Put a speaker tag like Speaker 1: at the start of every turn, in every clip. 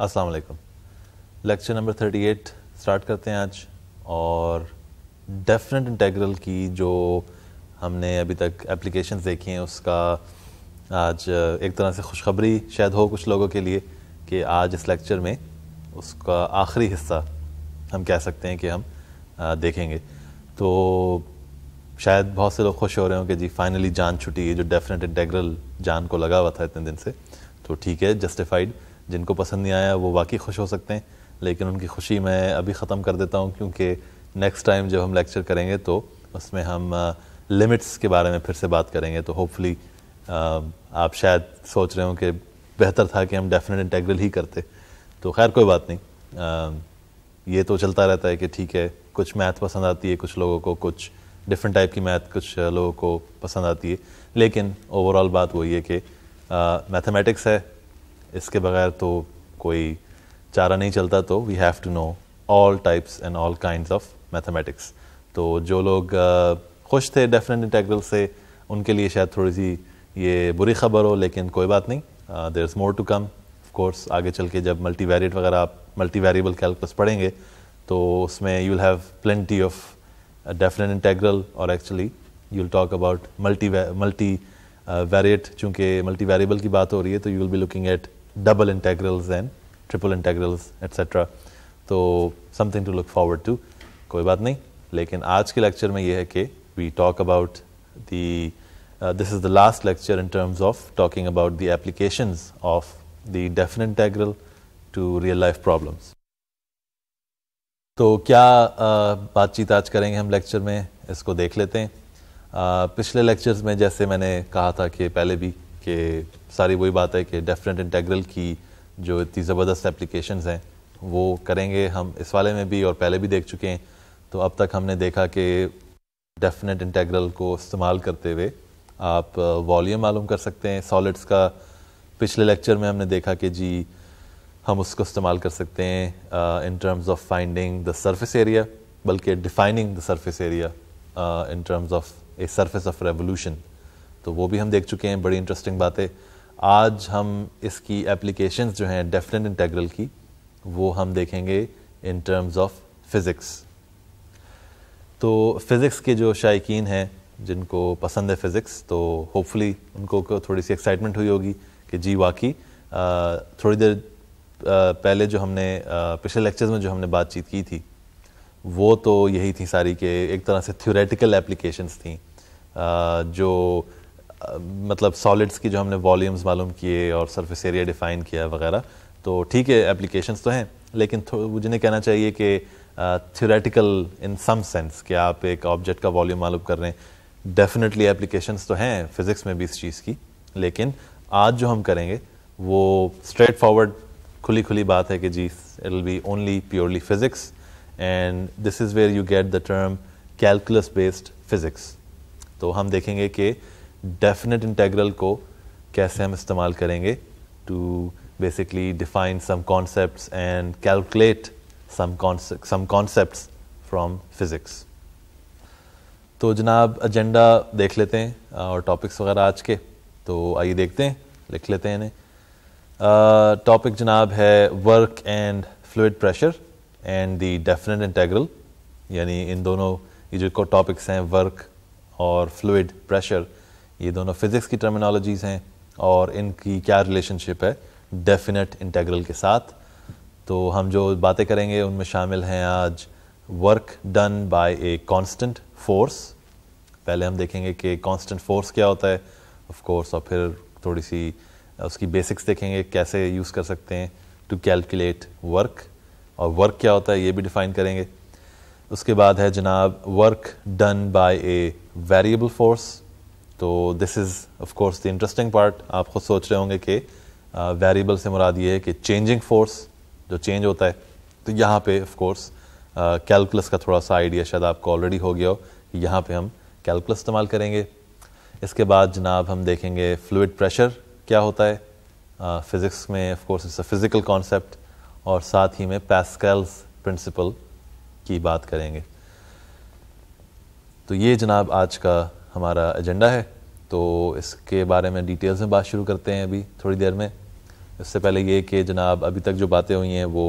Speaker 1: अस्सलाम वालेकुम lecture number thirty eight start करते हैं आज और डेफिनेट इंटेग्रल की जो हमने अभी तक एप्लीकेशन देखी हैं उसका आज एक तरह से खुशखबरी शायद हो कुछ लोगों के लिए कि आज इस लेक्चर में उसका आखिरी हिस्सा हम कह सकते हैं कि हम देखेंगे तो शायद बहुत से लोग खुश हो रहे हो कि जी फाइनली जान छुटी है जो डेफिनेट इंटेग्रल जान को लगा हुआ था इतने दिन से तो ठीक है जस्टिफाइड जिनको पसंद नहीं आया वो वाकई खुश हो सकते हैं लेकिन उनकी खुशी मैं अभी ख़त्म कर देता हूँ क्योंकि नेक्स्ट टाइम जब हम लेक्चर करेंगे तो उसमें हम लिमिट्स के बारे में फिर से बात करेंगे तो होपफुली आप शायद सोच रहे हो कि बेहतर था कि हम डेफिनेट इंटेग्रल ही करते तो खैर कोई बात नहीं ये तो चलता रहता है कि ठीक है कुछ मैथ पसंद आती है कुछ लोगों को कुछ डिफरेंट टाइप की मैथ कुछ लोगों को पसंद आती है लेकिन ओवरऑल बात वही है कि मैथमेटिक्स है इसके बगैर तो कोई चारा नहीं चलता तो we have to know all types and all kind of mathematics तो जो लोग खुश थे डेफिनेट इंटेग्रल से उनके लिए शायद थोड़ी सी ये बुरी खबर हो लेकिन कोई बात नहीं there is more to come course आगे चल के जब मल्टी वेरिएट वगैरह आप मल्टी वेरिएबल कैलकुलस पढ़ेंगे तो उसमें you will have plenty of definite integral और actually you will talk about multi multi variate चूँकि मल्टी वेरिएबल की बात हो रही है तो you will be looking at double integrals and triple integrals etc. तो something to look forward to कोई बात नहीं लेकिन आज के लेक्चर में ये है कि we talk about the this is the last lecture in terms of talking about the applications of the definite integral to real life problems तो क्या uh, बातचीत आज करेंगे हम लेक्चर में इसको देख लेते हैं uh, पिछले लेक्चर्स में जैसे मैंने कहा था कि पहले भी कि सारी वही बात है कि डेफिनेट इंटेग्रल की जो इतनी ज़बरदस्त एप्लीकेशन हैं वो करेंगे हम इस वाले में भी और पहले भी देख चुके हैं तो अब तक हमने देखा कि डेफिनेट इंटेग्रल को इस्तेमाल करते हुए आप वॉल्यूम मालूम कर सकते हैं सॉलिड्स का पिछले लेक्चर में हमने देखा कि जी हम उसको इस्तेमाल कर सकते हैं in terms of finding the surface area बल्कि defining the surface area in terms of a surface of revolution तो वो भी हम देख चुके हैं बड़ी इंटरेस्टिंग बातें आज हम इसकी एप्लीकेशन जो हैं डेफिनेट इंटेग्रल की वो हम देखेंगे इन टर्म्स ऑफ फ़िज़िक्स तो फ़िज़िक्स के जो शायकीन हैं जिनको पसंद है फ़िज़िक्स तो होपफुली उनको को थोड़ी सी एक्साइटमेंट हुई होगी कि जी वाकई थोड़ी देर पहले जो हमने पिछले लेक्चर्स में जो हमने बातचीत की थी वो तो यही थी सारी के एक तरह से थ्योरेटिकल एप्लीकेशंस थी जो मतलब सॉलिड्स की जो हमने वॉल्यूम्स मालूम किए और सरफेस एरिया डिफ़ाइन किया वगैरह तो ठीक है एप्लीकेशंस तो हैं लेकिन मुझे नहीं कहना चाहिए कि थ्योरेटिकल इन सम सेंस कि आप एक ऑब्जेक्ट का वॉल्यूम मालूम कर रहे हैं डेफिनेटली एप्लीकेशंस तो हैं फिज़िक्स में भी इस चीज़ की लेकिन आज जो हम करेंगे वो स्ट्रेट फॉरवर्ड खुली खुली बात है कि जी it will be only purely physics and this is where you get the term calculus based physics तो हम देखेंगे कि डेफिनेट इंटेग्रल को कैसे हम इस्तेमाल करेंगे to basically define some concept and calculate some concept some physics तो जनाब एजेंडा देख लेते हैं और टॉपिक्स वगैरह आज के तो आइए देखते हैं लिख लेते हैं इन्हें टॉपिक जनाब है work and fluid pressure and the definite integral यानी इन दोनों ये जो टॉपिक्स हैं वर्क और फ्लूड प्रेशर ये दोनों फिज़िक्स की टर्मिनोलॉजीज़ हैं और इनकी क्या रिलेशनशिप है डेफिनेट इंटेग्रल के साथ तो हम जो बातें करेंगे उनमें शामिल हैं आज work done by a constant force पहले हम देखेंगे कि कांस्टेंट फोर्स क्या होता है ऑफ कोर्स और फिर थोड़ी सी उसकी बेसिक्स देखेंगे कैसे यूज़ कर सकते हैं टू कैलकुलेट वर्क और वर्क क्या होता है ये भी डिफाइन करेंगे उसके बाद है जनाब work done by a variable force तो this is of course the interesting part आप खुद सोच रहे होंगे कि वेरिएबल uh, से मुराद ये है कि चेंजिंग फोर्स जो चेंज होता है तो यहाँ पे ऑफ कोर्स कैलकुलस का थोड़ा सा आइडिया शायद आपको ऑलरेडी हो गया हो कि यहाँ पे हम कैलकुलस इस्तेमाल करेंगे इसके बाद जनाब हम देखेंगे फ्लूड प्रेशर क्या होता है फिज़िक्स uh, में of course it's a physical concept और साथ ही में पैस्कल्स प्रिंसिपल की बात करेंगे तो ये जनाब आज का हमारा एजेंडा है तो इसके बारे में डिटेल्स में बात शुरू करते हैं अभी थोड़ी देर में इससे पहले ये कि जनाब अभी तक जो बातें हुई हैं वो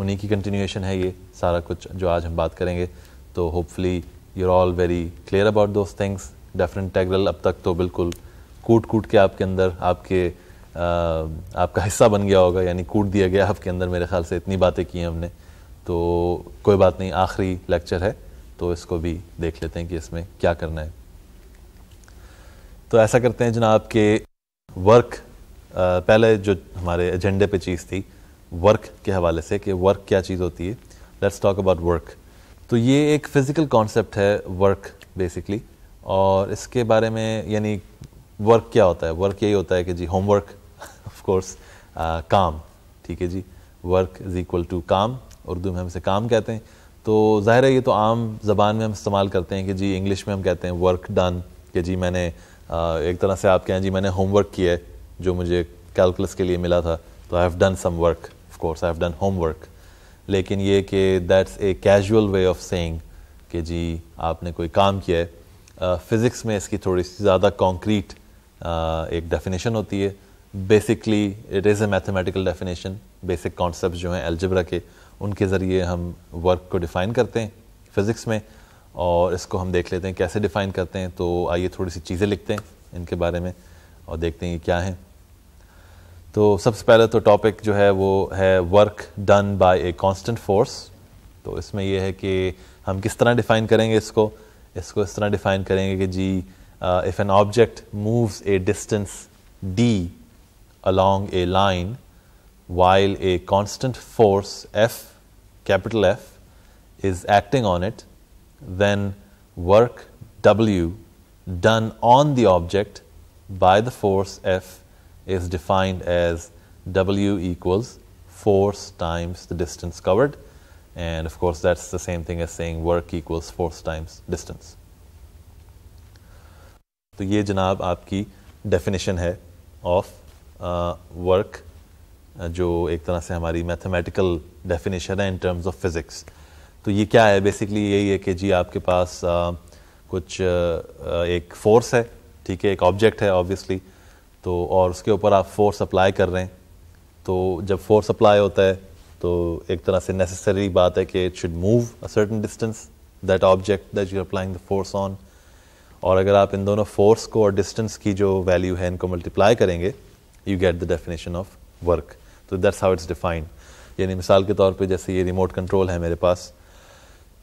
Speaker 1: उन्हीं की कंटिन्यूएशन है ये सारा कुछ जो आज हम बात करेंगे तो hopefully are all very clear about those things definite integral अब तक तो बिल्कुल कूट कूट के आपके अंदर आपके आ, आपका हिस्सा बन गया होगा यानी कूट दिया गया आपके अंदर मेरे ख्याल से इतनी बातें की हैं हमने तो कोई बात नहीं आखिरी लेक्चर है तो इसको भी देख लेते हैं कि इसमें क्या करना है तो ऐसा करते हैं जनाब के वर्क पहले जो हमारे एजेंडे पे चीज़ थी वर्क के हवाले से कि वर्क क्या चीज़ होती है लेट्स टॉक अबाउट वर्क तो ये एक फ़िज़िकल कॉन्सेप्ट है वर्क बेसिकली और इसके बारे में यानी वर्क क्या होता है वर्क यही होता है कि जी होमवर्क ऑफ कोर्स काम ठीक है जी वर्क इज़ इक्वल टू काम उर्दू में हम इसे काम कहते हैं तो ज़ाहिर है ये तो आम जबान में हम इस्तेमाल करते हैं कि जी इंग्लिश में हम कहते हैं वर्क डन कि जी मैंने एक तरह से आप कहें जी मैंने होमवर्क किया है जो मुझे कैलकुलस के लिए मिला था तो I have done some work of course I have done homework लेकिन ये कि that's a casual way of saying कि जी आपने कोई काम किया है फिज़िक्स में इसकी थोड़ी सी ज़्यादा कॉन्क्रीट एक डेफिनेशन होती है basically it is a mathematical definition basic concept जो हैं एल्जब्रा के उनके ज़रिए हम वर्क को डिफ़ाइन करते हैं फिज़िक्स में और इसको हम देख लेते हैं कैसे डिफ़ाइन करते हैं तो आइए थोड़ी सी चीज़ें लिखते हैं इनके बारे में और देखते हैं ये क्या है तो सबसे पहले तो टॉपिक जो है वो है work done by a constant force तो इसमें यह है कि हम किस तरह डिफ़ाइन करेंगे इसको इसको इस तरह डिफ़ाइन करेंगे कि जी if an object moves a distance d along a line while a constant force F, capital F, is acting on it, then work W done on the object by the force F is defined as W equals force times the distance covered. And of course, that's the same thing as saying work equals force times distance. तो ये जनाब आपकी definition है of work uh, जो एक तरह से हमारी मैथमेटिकल डेफिनेशन है इन टर्म्स ऑफ फिज़िक्स तो ये क्या है बेसिकली यही है कि जी आपके पास आ, कुछ आ, एक फोर्स है ठीक है एक ऑब्जेक्ट है ऑब्वियसली तो और उसके ऊपर आप फोर्स अप्लाई कर रहे हैं तो जब फोर्स अप्लाई होता है तो एक तरह से नेसेसरी बात है कि it should move a certain distance that object that you applying the force on और अगर आप इन दोनों फोर्स को और डिस्टेंस की जो वैल्यू है इनको मल्टीप्लाई करेंगे you get the definition of work तो दैट्स हाउ इट्स डिफाइंड यानी मिसाल के तौर पे जैसे ये रिमोट कंट्रोल है मेरे पास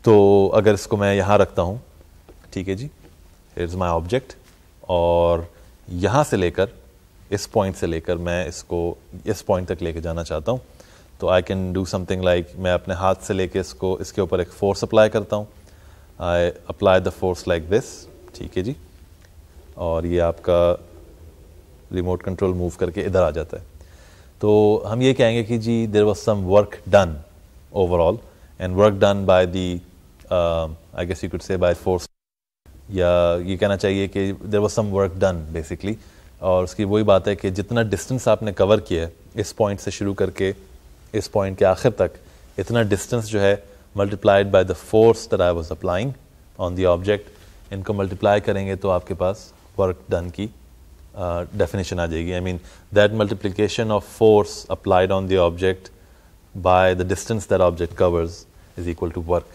Speaker 1: तो अगर इसको मैं यहाँ रखता हूँ ठीक है जी इट्स माई ऑब्जेक्ट और यहाँ से लेकर इस पॉइंट से लेकर मैं इसको इस पॉइंट तक लेके जाना चाहता हूँ तो I can do something like मैं अपने हाथ से लेके इसको इसके ऊपर एक फोर्स अप्लाई करता हूँ I apply the force like this ठीक है जी और ये आपका रिमोट कंट्रोल मूव करके इधर आ जाता है तो हम ये कहेंगे कि जी there was some work done overall and work done by the I guess you could say by force या ये कहना चाहिए कि there was some work done basically और उसकी वही बात है कि जितना डिस्टेंस आपने कवर किया है इस पॉइंट से शुरू करके इस पॉइंट के आखिर तक इतना डिस्टेंस जो है multiplied by the force that I was applying on the object इनको मल्टीप्लाई करेंगे तो आपके पास वर्क डन की डेफिनेशन आ जाएगी I mean that multiplication of force applied on the object by the distance that object covers is equal to work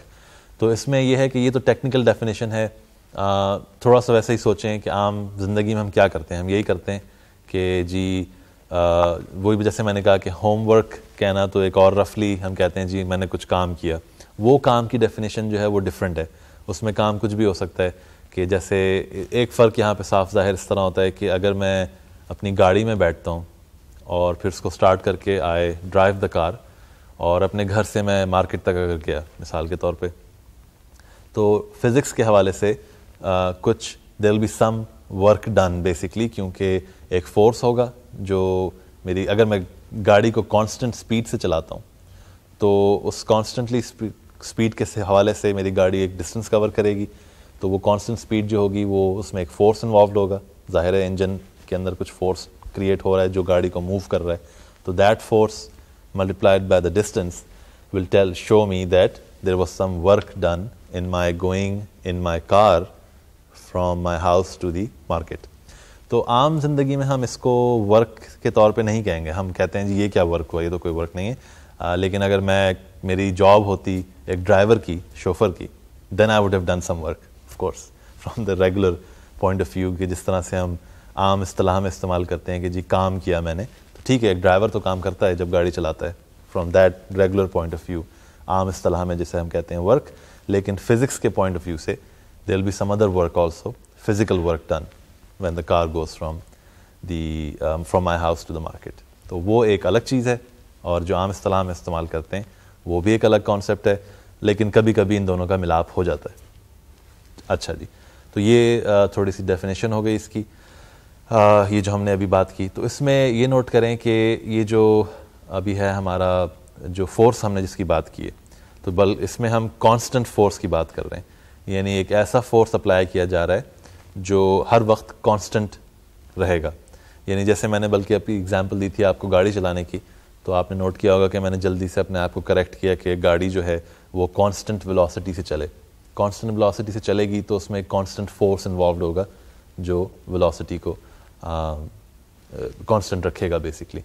Speaker 1: तो इसमें यह है कि ये तो टेक्निकल डेफिनेशन है uh, थोड़ा सा वैसे ही सोचें कि आम ज़िंदगी में हम क्या करते हैं हम यही करते हैं कि जी uh, वही जैसे मैंने कहा कि होमवर्क कहना तो एक और रफली हम कहते हैं जी मैंने कुछ काम किया वो काम की डेफिनेशन जो है वो डिफरेंट है उसमें काम कुछ भी हो सकता है कि जैसे एक फ़र्क यहाँ पे साफ ज़ाहिर इस तरह होता है कि अगर मैं अपनी गाड़ी में बैठता हूँ और फिर उसको स्टार्ट करके आए ड्राइव द कार और अपने घर से मैं मार्केट तक अगर गया मिसाल के तौर पे तो फिज़िक्स के हवाले से आ, कुछ there will be some work done basically क्योंकि एक फ़ोर्स होगा जो मेरी अगर मैं गाड़ी को कांस्टेंट स्पीड से चलाता हूँ तो उस कांस्टेंटली स्पीड के से हवाले से मेरी गाड़ी एक डिस्टेंस कवर करेगी तो वो कांस्टेंट स्पीड जो होगी वो उसमें एक फोर्स इन्वॉल्व होगा ज़ाहिर है इंजन के अंदर कुछ फोर्स क्रिएट हो रहा है जो गाड़ी को मूव कर रहा है तो that force multiplied by the distance will tell show me that there was some work done in my going in my car from my house to the market तो आम जिंदगी में हम इसको वर्क के तौर पे नहीं कहेंगे हम कहते हैं जी ये क्या वर्क हुआ ये तो कोई वर्क नहीं है आ, लेकिन अगर मैं मेरी जॉब होती एक ड्राइवर की शोफर की then I would have done some work course from the regular point of view कि जिस तरह से हम आम असलाह में इस्तेमाल करते हैं कि जी काम किया मैंने तो ठीक है एक ड्राइवर तो काम करता है जब गाड़ी चलाता है from that regular point of view आम असलाह में जैसे हम कहते हैं वर्क लेकिन फिज़िक्स के पॉइंट ऑफ व्यू से there be some other work also physical work done when the car goes from the from my house to the market तो वो एक अलग चीज़ है और जो आम असलाह में इस्तेमाल करते हैं वो भी एक अलग कॉन्सेप्ट है लेकिन कभी कभी इन दोनों का मिलाप हो जाता है अच्छा जी तो ये थोड़ी सी डेफिनेशन हो गई इसकी आ, ये जो हमने अभी बात की तो इसमें ये नोट करें कि ये जो अभी है हमारा जो फोर्स हमने जिसकी बात की है तो बल इसमें हम कांस्टेंट फोर्स की बात कर रहे हैं यानी एक ऐसा फोर्स अप्लाई किया जा रहा है जो हर वक्त कांस्टेंट रहेगा यानी जैसे मैंने बल्कि अभी एग्जांपल दी थी आपको गाड़ी चलाने की तो आपने नोट किया होगा कि मैंने जल्दी से अपने आप को करेक्ट किया कि गाड़ी जो है वो कांस्टेंट वेलोसिटी से चले कांस्टेंट वेलोसिटी से चलेगी तो उसमें एक कांस्टेंट फोर्स इन्वॉल्व होगा जो वेलोसिटी को कांस्टेंट रखेगा बेसिकली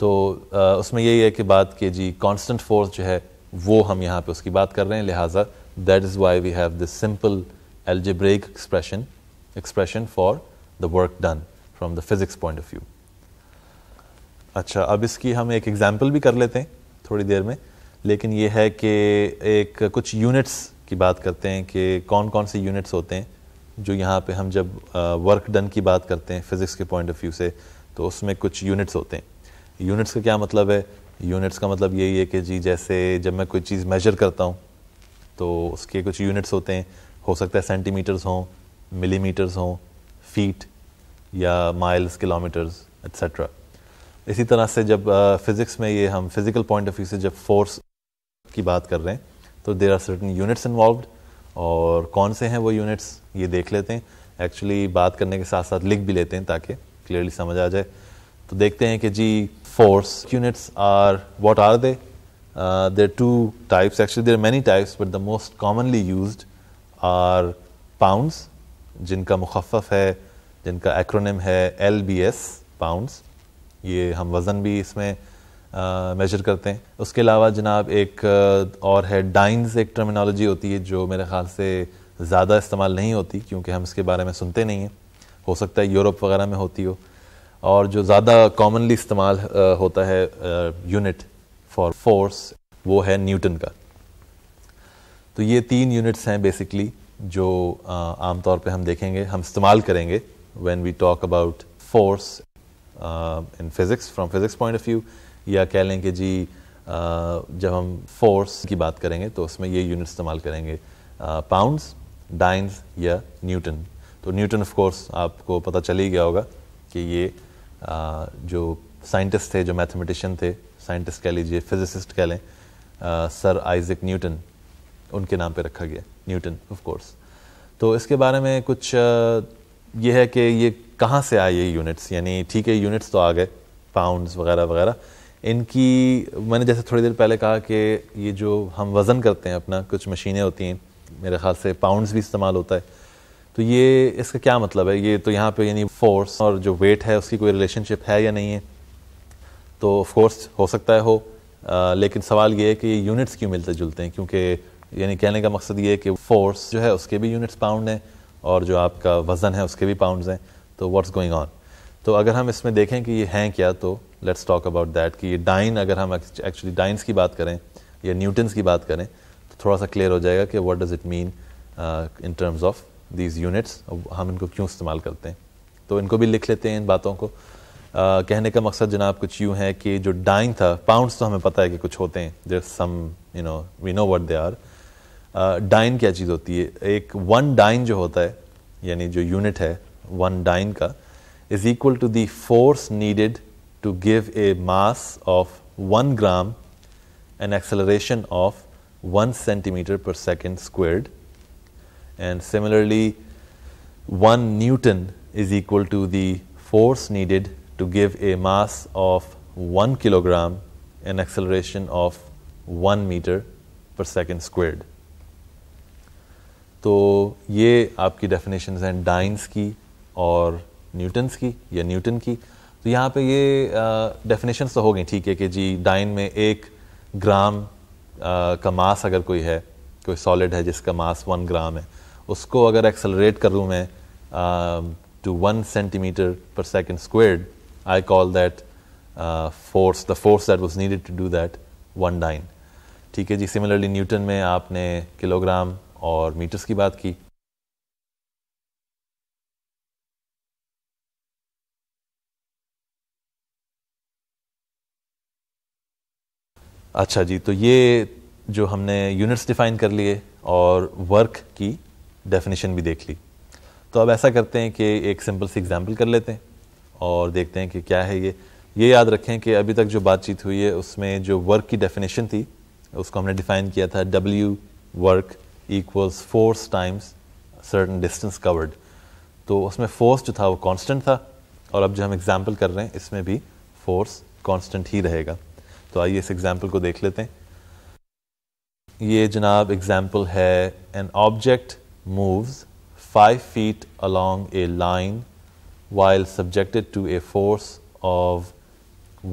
Speaker 1: तो आ, उसमें यही है कि बात की जी कांस्टेंट फोर्स जो है वो हम यहाँ पे उसकी बात कर रहे हैं लिहाजा that is why we have this simple algebraic expression expression for the work done from the physics point of view अच्छा अब इसकी हम एक एग्जाम्पल भी कर लेते हैं थोड़ी देर में लेकिन ये है कि एक कुछ यूनिट्स की बात करते हैं कि कौन कौन से यूनिट्स होते हैं जो यहाँ पे हम जब वर्क डन की बात करते हैं फिज़िक्स के पॉइंट ऑफ व्यू से तो उसमें कुछ यूनिट्स होते हैं यूनिट्स का क्या मतलब है यूनिट्स का मतलब यही है कि जी जैसे जब मैं कोई चीज़ मेजर करता हूँ तो उसके कुछ यूनिट्स होते हैं हो सकता है सेंटीमीटर्स हों मिलीमीटर्स हों फीट या माइल्स किलोमीटर्स एट्सट्रा इसी तरह से जब फिज़िक्स में ये हम फिज़िकल पॉइंट ऑफ व्यू से जब फोर्स की बात कर रहे हैं तो there are certain units involve और कौन से हैं वो यूनिट्स ये देख लेते हैं एक्चुअली बात करने के साथ साथ लिख भी लेते हैं ताकि क्लियरली समझ आ जाए तो देखते हैं कि जी force units are what are they there two types actually there many types but the most commonly use are pounds जिनका मुखफ़ है जिनका एक्रोनिम है एल बी एस पाउंडस ये हम वज़न भी इसमें मेजर करते हैं उसके अलावा जनाब एक और है डाइंस एक टर्मिनोलॉजी होती है जो मेरे ख्याल से ज़्यादा इस्तेमाल नहीं होती क्योंकि हम इसके बारे में सुनते नहीं हैं हो सकता है यूरोप वगैरह में होती हो और जो ज़्यादा कॉमनली इस्तेमाल होता है यूनिट फॉर फोर्स वो है न्यूटन का तो ये तीन यूनिट्स हैं बेसिकली जो आमतौर पे हम देखेंगे हम इस्तेमाल करेंगे when we talk about force in physics from physics point of view या कह लें कि जी जब हम फोर्स की बात करेंगे तो उसमें ये यूनिट इस्तेमाल करेंगे पाउंड्स डाइन्स या न्यूटन तो न्यूटन ऑफ कोर्स आपको पता चल ही गया होगा कि ये जो साइंटिस्ट थे जो मैथमेटिशियन थे साइंटिस्ट कह लीजिए फिजिसिस्ट कह लें सर आइजक न्यूटन उनके नाम पे रखा गया न्यूटन ऑफ कोर्स तो इसके बारे में कुछ ये है कि ये कहाँ से आए ये यूनिट्स यानी ठीक है यूनिट्स तो आ गए पाउंड्स वगैरह वगैरह इनकी मैंने जैसे थोड़ी देर पहले कहा कि ये जो हम वज़न करते हैं अपना कुछ मशीनें होती हैं मेरे ख्याल से पाउंड्स भी इस्तेमाल होता है तो ये इसका क्या मतलब है ये तो यहाँ पे यानी फोर्स और जो वेट है उसकी कोई रिलेशनशिप है या नहीं है तो ऑफकोर्स हो सकता है हो आ, लेकिन सवाल ये है कि ये यूनिट्स क्यों मिलते जुलते हैं क्योंकि यानी कहने का मकसद ये है कि फोर्स जो है उसके भी यूनिट्स पाउंड हैं और जो आपका वज़न है उसके भी पाउंड हैं तो व्हाट्स गोइंग ऑन तो अगर हम इसमें देखें कि ये हैं क्या तो लेट्स टॉक अबाउट दैट कि ये डाइन अगर हम एक्चुअली डाइन्स की बात करें या न्यूटन्स की बात करें तो थोड़ा सा क्लियर हो जाएगा कि what does it mean in terms of these units हम इनको क्यों इस्तेमाल करते हैं तो इनको भी लिख लेते हैं इन बातों को Uh, कहने का मकसद जनाब कुछ यूँ है कि जो डाइन था पाउंड्स तो हमें पता है कि कुछ होते हैं there some you know we know what they are dyne क्या चीज़ होती है एक वन डाइन जो होता है यानी जो यूनिट है वन डाइन का is equal to the force needed to give a mass of 1 gram an acceleration of 1 centimeter per second squared. And similarly, 1 newton is equal to the force needed to give a mass of 1 kilogram an acceleration of 1 meter per second squared. तो ये आपकी definitions हैं dice की और Newton's की या Newton की तो यहाँ पे ये डेफिनेशन तो हो गई ठीक है कि जी डाइन में एक ग्राम आ, का मास अगर कोई है कोई सॉलिड है जिसका मास वन ग्राम है उसको अगर कर करूँ मैं to one centimetre per second squared I call that force the force that was needed to do that one dyne ठीक है जी सिमिलरली न्यूटन में आपने किलोग्राम और मीटर्स की बात की अच्छा जी तो ये जो हमने यूनिट्स डिफाइन कर लिए और वर्क की डेफिनेशन भी देख ली तो अब ऐसा करते हैं कि एक सिंपल सी एग्जांपल कर लेते हैं और देखते हैं कि क्या है ये ये याद रखें कि अभी तक जो बातचीत हुई है उसमें जो वर्क की डेफिनेशन थी उसको हमने डिफाइन किया था W work equals force times certain distance covered तो उसमें फोर्स जो था वो कांस्टेंट था और अब जो हम एग्जांपल कर रहे हैं इसमें भी फोर्स कांस्टेंट ही रहेगा तो आइए इस एग्जाम्पल को देख लेते हैं ये जनाब एग्जाम्पल है an object moves five feet along a line subjected to a force of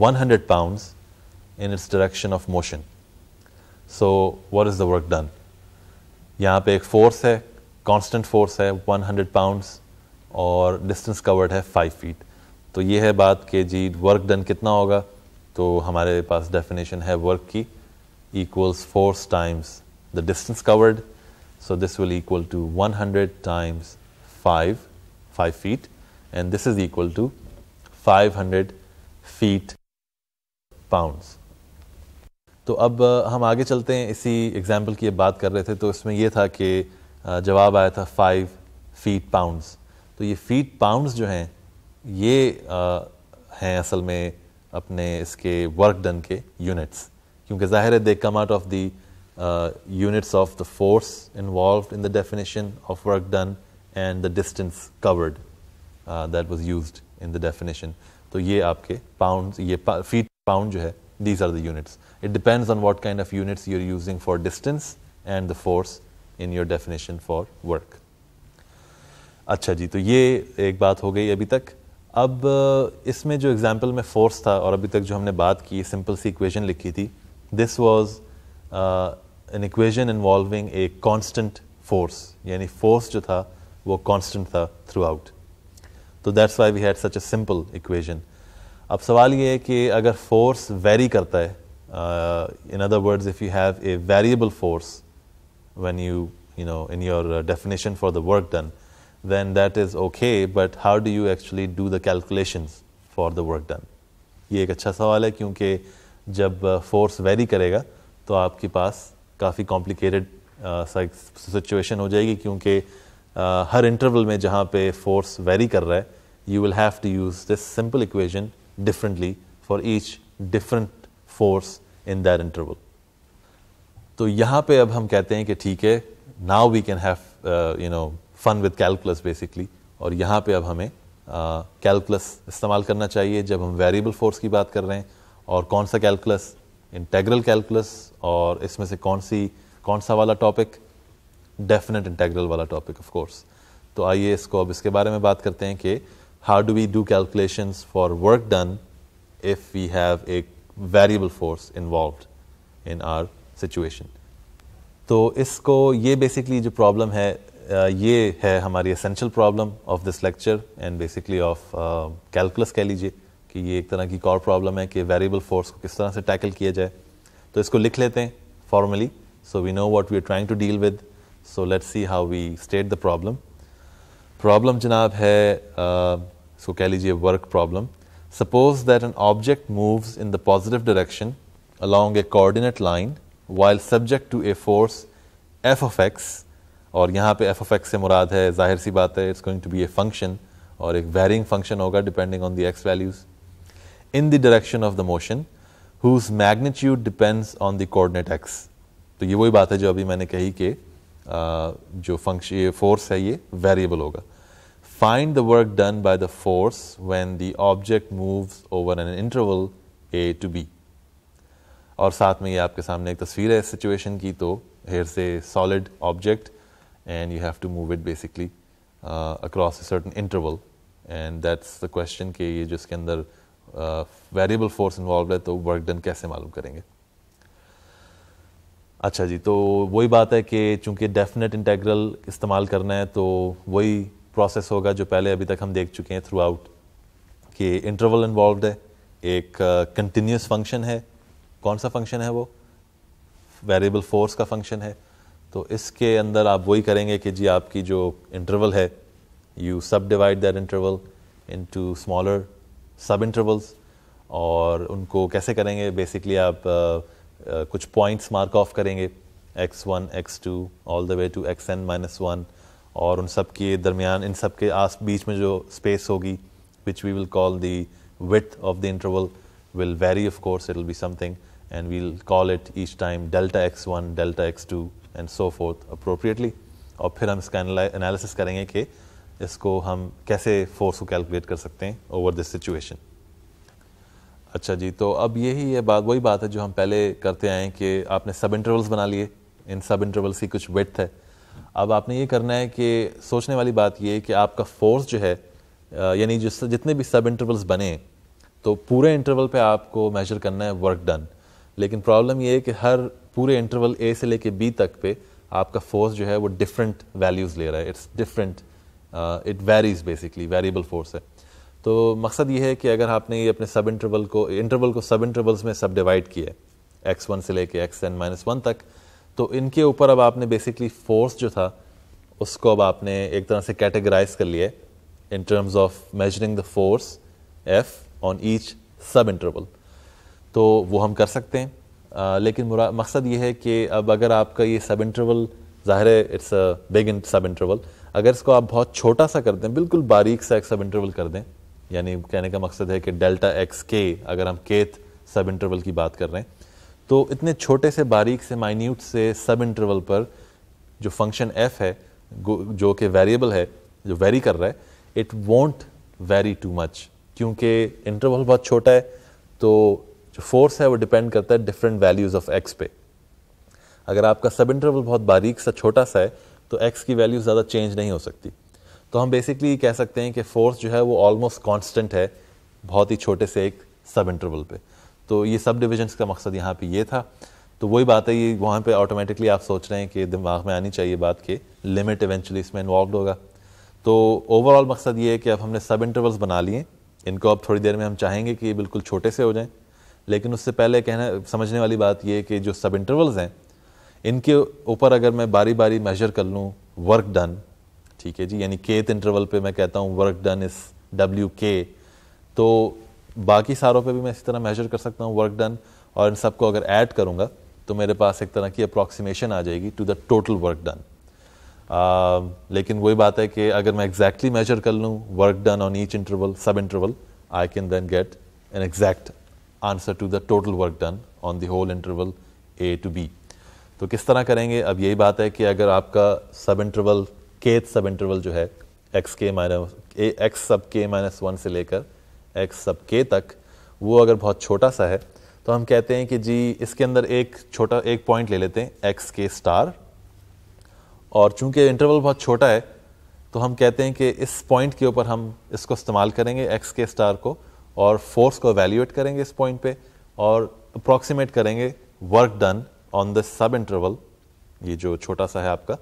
Speaker 1: one hundred pound in its direction of motion so what is the work done यहाँ पे एक फोर्स है कॉन्स्टेंट फोर्स है one hundred pounds और distance covered है five feet तो ये है बात कि जी वर्क डन कितना होगा तो हमारे पास डेफिनेशन है वर्क की equals force times the distance covered so this will equal to 100 times five five feet and this is equal to 500 feet pounds तो अब uh, हम आगे चलते हैं इसी एग्जाम्पल की बात कर रहे थे तो इसमें यह था कि uh, जवाब आया था फाइव फीट पाउंड्स तो ये फीट पाउंड्स जो हैं ये uh, हैं असल में अपने इसके वर्क डन के यूनिट्स क्योंकि ज़ाहिर है they come out of the units of the force involve in the definition of work done and the distance covered that was use in the definition तो ये आपके पाउंड ये फीट पाउंड जो है these are the units it depends on what kind of units units you're for for distance and the force in your definition for अच्छा जी तो ये एक बात हो गई अभी तक अब इसमें जो एग्जाम्पल में फोर्स था और अभी तक जो हमने बात की सिंपल सी इक्वेशन लिखी थी this was an equation involving a constant force यानी फोर्स जो था वो कांस्टेंट था थ्रू आउट तो that's why we had such a simple equation अब सवाल ये है कि अगर फोर्स वेरी करता है in other words if you have a variable force when you you know in your definition for the work done then that is okay, but how do you actually do the calculations for the work done? ये एक अच्छा सवाल है क्योंकि जब force uh, very करेगा तो आपके पास काफ़ी कॉम्प्लिकेटेड सिचुएशन हो जाएगी क्योंकि uh, हर इंटरवल में जहाँ पे फोर्स वेरी कर रहा है you will have to use this simple equation differently for each different force in that interval तो यहाँ पे अब हम कहते हैं कि ठीक है now we can have you know fun with calculus basically और यहाँ पे अब हमें कैलकुलस इस्तेमाल करना चाहिए जब हम वेरिएबल फोर्स की बात कर रहे हैं और कौन सा कैलकुलस इंटेग्रल कैलकुलस और इसमें से कौन सी कौन सा वाला टॉपिक डेफिनेट इंटेग्रल वाला टॉपिक ऑफ कोर्स तो आइए इसको अब इसके बारे में बात करते हैं कि how do we do calculation for work done if we have a variable force involve in our situation तो इसको ये बेसिकली जो प्रॉब्लम है ये है हमारी essential problem of this lecture and basically of calculus कह लीजिए कि ये एक तरह की कॉर प्रॉब्लम है कि वेरिएबल फोर्स को किस तरह से टैकल किया जाए तो इसको लिख लेते हैं formally so we know what we are trying to deal with so let see how we state the problem problem जनाब है इसको कह लीजिए work problem suppose that an object moves in the positive direction along a coordinate line while subject to a force F of X और यहाँ पे F of x से मुराद है जाहिर सी बात है it's going to be a function और एक वेरिंग फंक्शन होगा depending on the X values in the direction of the motion whose magnitude depends on the coordinate X तो ये वही बात है जो अभी मैंने कही कि जो फंक्शन फोर्स है ये वेरिएबल होगा find the work done by the force when the object moves over an interval A to B और साथ में ये आपके सामने एक तस्वीर है इस सिचुएशन की तो हेयर से solid object and you have to move it basically uh, across a certain interval and that's the question कि ये जिसके अंदर uh, variable फोर्स इन्वॉल्व है तो वर्क डन कैसे मालूम करेंगे अच्छा जी तो वही बात है कि चूंकि डेफिनेट इंटेग्रल इस्तेमाल करना है तो वही प्रोसेस होगा जो पहले अभी तक हम देख चुके हैं थ्रू आउट कि इंटरवल इन्वॉल्व है एक कंटिन्यूस uh, फंक्शन है कौन सा फंक्शन है वो वेरिएबल फोर्स का फंक्शन है तो इसके अंदर आप वही करेंगे कि जी आपकी जो इंटरवल है you subdivide that interval into smaller subintervals और उनको कैसे करेंगे बेसिकली आप आ, uh, आ, uh, कुछ पॉइंट्स मार्क ऑफ करेंगे X one X two all the way to X N minus one और उन सब के दरमियान इन सब के आस बीच में जो स्पेस होगी which we will call the the interval will vary of course it will be something and we'll call it each time delta X one delta X two and so forth appropriately और फिर हम इसका analysis करेंगे कि इसको हम कैसे force को कैलकुलेट कर सकते हैं ओवर दिस सिचुएशन अच्छा जी तो अब यही है बात वही बात है जो हम पहले करते आए कि आपने सब इंटरवल्स बना लिए इन सब इंटरवल्स की कुछ वेथ है अब आपने ये करना है कि सोचने वाली बात ये है कि आपका फोर्स जो है यानी जिस जितने भी सब इंटरवल्स बने तो पूरे इंटरवल पे आपको मेजर करना है वर्क डन लेकिन प्रॉब्लम ये है कि हर पूरे इंटरवल ए से लेके बी तक पे आपका फोर्स जो है वो डिफरेंट वैल्यूज़ ले रहा है it's different it varies basically variable force है तो मकसद ये है कि अगर आपने ये अपने सब इंटरवल को इंटरवल को सब इंटरवल्स में सब डिवाइड किया है एक्स वन से लेके एक्स एन माइनस वन तक तो इनके ऊपर अब आपने बेसिकली फोर्स जो था उसको अब आपने एक तरह से कैटेगराइज कर लिया in terms of measuring the force F on each subinterval तो वो हम कर सकते हैं लेकिन मकसद ये है कि अब अगर आपका ये सब इंटरवल ज़ाहिर है it's a big subinterval अगर इसको आप बहुत छोटा सा कर दें बिल्कुल बारीक सा एक सब इंटरवल कर दें यानी कहने का मकसद है कि डेल्टा एक्स के अगर हम केथ सब इंटरवल की बात कर रहे हैं तो इतने छोटे से बारीक से माइन्यूट से सब इंटरवल पर जो फंक्शन एफ है जो कि वेरिएबल है जो वेरी कर रहा है it won't vary too much क्योंकि इंटरवल बहुत छोटा है तो जो फोर्स है वो डिपेंड करता है डिफरेंट वैल्यूज़ ऑफ एक्स पे अगर आपका सब इंटरवल बहुत बारीक सा छोटा सा है तो एक्स की वैल्यू ज़्यादा चेंज नहीं हो सकती तो हम बेसिकली कह सकते हैं कि फोर्स जो है वो ऑलमोस्ट कॉन्स्टेंट है बहुत ही छोटे से एक सब इंटरवल पे तो ये सब डिविजन्स का मकसद यहाँ पे ये था तो वही बात है ये वहाँ पे ऑटोमेटिकली आप सोच रहे हैं कि दिमाग में आनी चाहिए बात कि लिमिट इवेंचुअली इसमें इन्वॉल्व होगा तो ओवरऑल मकसद ये है कि अब हमने सब इंटरवल्स बना लिए इनको अब थोड़ी देर में हम चाहेंगे कि ये बिल्कुल छोटे से हो जाएँ लेकिन उससे पहले कहना समझने वाली बात यह कि जो सब इंटरवल्स हैं इनके ऊपर अगर मैं बारी बारी मेजर कर लूँ वर्क डन ठीक है जी यानी केथ इंटरवल पे मैं कहता हूँ वर्क डन इस डब्ल्यू के तो बाकी सारों पे भी मैं इसी तरह मेजर कर सकता हूँ वर्क डन और इन सबको अगर ऐड करूँगा तो मेरे पास एक तरह की अप्रॉक्सीमेशन आ जाएगी to the total work done लेकिन वही बात है कि अगर मैं एग्जैक्टली मेजर कर लूँ work done on each interval subinterval I can then get an exact answer to the total work done on the whole interval A to B तो किस तरह करेंगे अब यही बात है कि अगर आपका सब इंटरवल के सब इंटरवल जो है एक्स के माइनस ए एक्स सब के माइनस वन से लेकर एक्स सब के तक वो अगर बहुत छोटा सा है तो हम कहते हैं कि जी इसके अंदर एक छोटा एक पॉइंट ले लेते हैं एक्स के स्टार और चूंकि इंटरवल बहुत छोटा है तो हम कहते हैं कि इस पॉइंट के ऊपर हम इसको इस्तेमाल करेंगे एक्स के स्टार को और फोर्स को अवेल्यूएट करेंगे इस पॉइंट पे और अप्रॉक्सीमेट करेंगे work done on the subinterval ये जो छोटा सा है आपका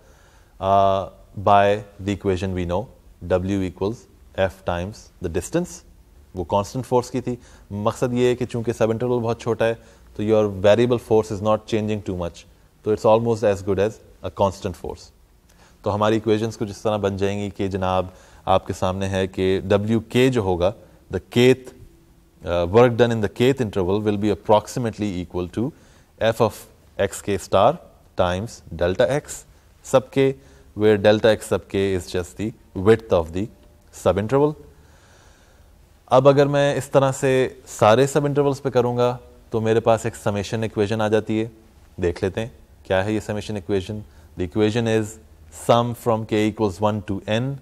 Speaker 1: by the equation we know W equals F times the distance वो कांस्टेंट फोर्स की थी मकसद ये है कि चूंकि सब इंटरवल बहुत छोटा है तो your variable force is not changing too much तो it's almost as good as a constant force तो हमारी इक्वेशंस कुछ इस तरह बन जाएंगी कि जनाब आपके सामने है कि डब्ल्यू के जो होगा the kth uh, work done in the kth interval will be approximately equal to f of xk star times delta x sub k where delta x sub k is just the width of the sub interval. अब अगर मैं इस तरह से सारे सब intervals पे करूँगा तो मेरे पास एक समेशन इक्वेशन आ जाती है देख लेते हैं क्या है ये summation equation the equation is sum from K equals one to N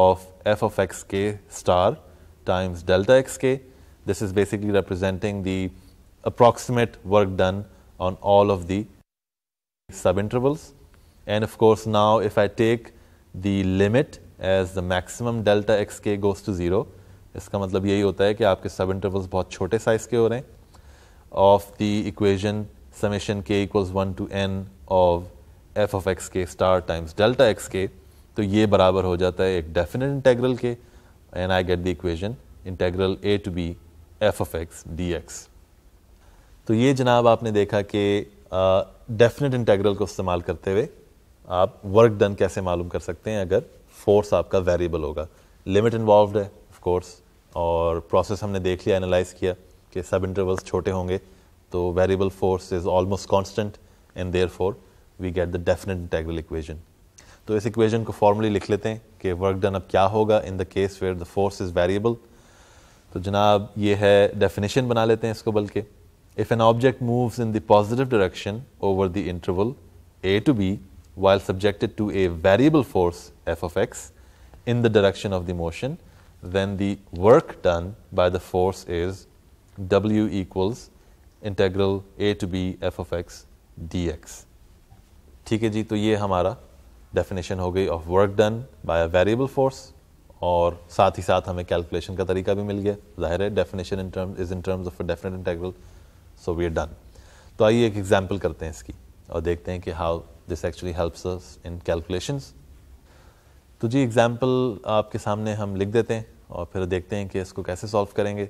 Speaker 1: of F of X के star times delta x K this is basically representing the approximate work done on all of the subintervals. And of course, now if I take the limit as the maximum delta xk goes to 0, this means that your subintervals are very small size ke ho rahe, of the equation summation k equals 1 to n of f of xk star times delta xk, so this is equal to a definite integral ke, and I get the equation integral a to b F of X D X तो ये जनाब आपने देखा कि definite integral को इस्तेमाल करते हुए आप वर्क डन कैसे मालूम कर सकते हैं अगर फोर्स आपका वेरिएबल होगा लिमिट इन्वॉल्व है ऑफकोर्स और प्रोसेस हमने देख लिया एनालाइज किया कि सब इंटरवल्स छोटे होंगे तो variable force is almost constant and therefore we get the definite integral equation तो इस इक्वेजन को फॉर्मली लिख लेते हैं कि वर्क डन अब क्या होगा in the case where the force is variable तो जनाब ये है डेफिनेशन बना लेते हैं इसको बल्कि if an object moves in the positive direction over the interval A to B while subjected to a variable force F of X in the direction of the motion then the work done by the force is W equals integral A to B F of X D X ठीक है जी तो ये हमारा definition हो गई of work done by a variable force और साथ ही साथ हमें कैलकुलेशन का तरीका भी मिल गया जाहिर है definition in term is in terms of definite integral so we are done तो आइए एक एग्जाम्पल करते हैं इसकी और देखते हैं कि how this actually helps us in calculations तो जी एग्ज़ाम्पल आपके सामने हम लिख देते हैं और फिर देखते हैं कि इसको कैसे सॉल्व करेंगे